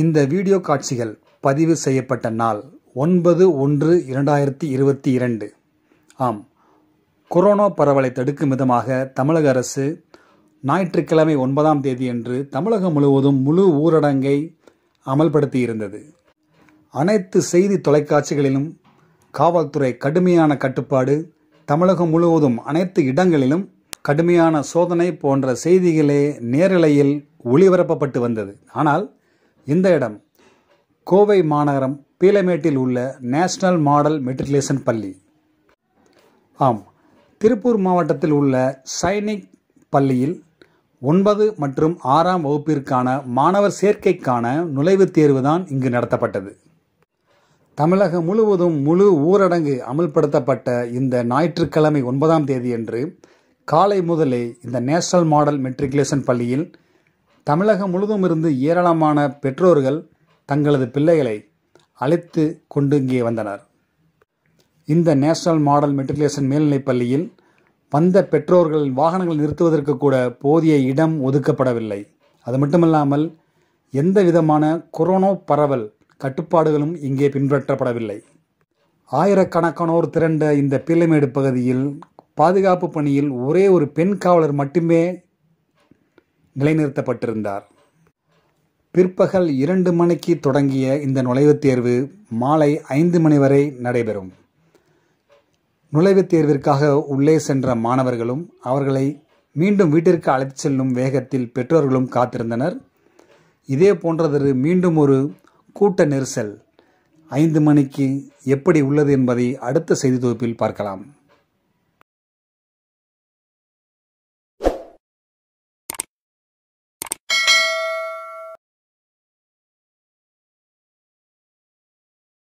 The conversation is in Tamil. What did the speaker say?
இந்த வீடியோ காட்சிகள் பதிவு செய்யப்பட்ட நாள் ஒன்பது ஒன்று இரண்டாயிரத்தி இருபத்தி இரண்டு ஆம் கொரோனா பரவலை தடுக்கும் விதமாக தமிழக அரசு ஞாயிற்றுக்கிழமை ஒன்பதாம் தேதியன்று தமிழகம் முழுவதும் முழு ஊரடங்கை அமல்படுத்தியிருந்தது அனைத்து செய்தி தொலைக்காட்சிகளிலும் காவல்துறை கடுமையான கட்டுப்பாடு தமிழகம் முழுவதும் அனைத்து இடங்களிலும் கடுமையான சோதனை போன்ற செய்திகளே நேரலையில் ஒளிபரப்பப்பட்டு வந்தது ஆனால் இந்த இடம் கோவை மாநகரம் பீலமேட்டில் உள்ள நேஷனல் மாடல் மெட்ரிகுலேஷன் பள்ளி ஆம் திருப்பூர் மாவட்டத்தில் உள்ள சைனிக் பள்ளியில் ஒன்பது மற்றும் ஆறாம் வகுப்பிற்கான மாணவர் சேர்க்கைக்கான நுழைவுத் தேர்வு தான் இங்கு நடத்தப்பட்டது தமிழகம் முழுவதும் முழு ஊரடங்கு அமல்படுத்தப்பட்ட இந்த ஞாயிற்றுக்கிழமை ஒன்பதாம் தேதியன்று காலை முதலே இந்த நேஷனல் மாடல் மெட்ரிகுலேஷன் பள்ளியில் தமிழகம் முழுதும் இருந்து ஏராளமான பெற்றோர்கள் தங்களது பிள்ளைகளை அழைத்து கொண்டு இங்கே வந்தனர் இந்த நேஷனல் மாடல் மெட்ரிகுலேஷன் மேல்நிலைப் பள்ளியில் வந்த பெற்றோர்கள் வாகனங்கள் நிறுத்துவதற்கு கூட போதிய இடம் ஒதுக்கப்படவில்லை அது மட்டுமல்லாமல் எந்த விதமான கொரோனா பரவல் கட்டுப்பாடுகளும் இங்கே பின்பற்றப்படவில்லை ஆயிரக்கணக்கானோர் திரண்ட இந்த பிள்ளைமேடு பகுதியில் பாதுகாப்பு பணியில் ஒரே ஒரு பெண் காவலர் மட்டுமே நிலைநிறுத்தப்பட்டிருந்தார் பிற்பகல் இரண்டு மணிக்கு தொடங்கிய இந்த நுழைவுத் தேர்வு மாலை ஐந்து மணி வரை நடைபெறும் நுழைவுத் தேர்விற்காக உள்ளே சென்ற மாணவர்களும் அவர்களை மீண்டும் வீட்டிற்கு அழைத்து செல்லும் வேகத்தில் பெற்றோர்களும் காத்திருந்தனர் இதே போன்றதொரு மீண்டும் ஒரு கூட்ட நெரிசல் ஐந்து மணிக்கு எப்படி உள்ளது என்பதை அடுத்த செய்தி தொகுப்பில் பார்க்கலாம்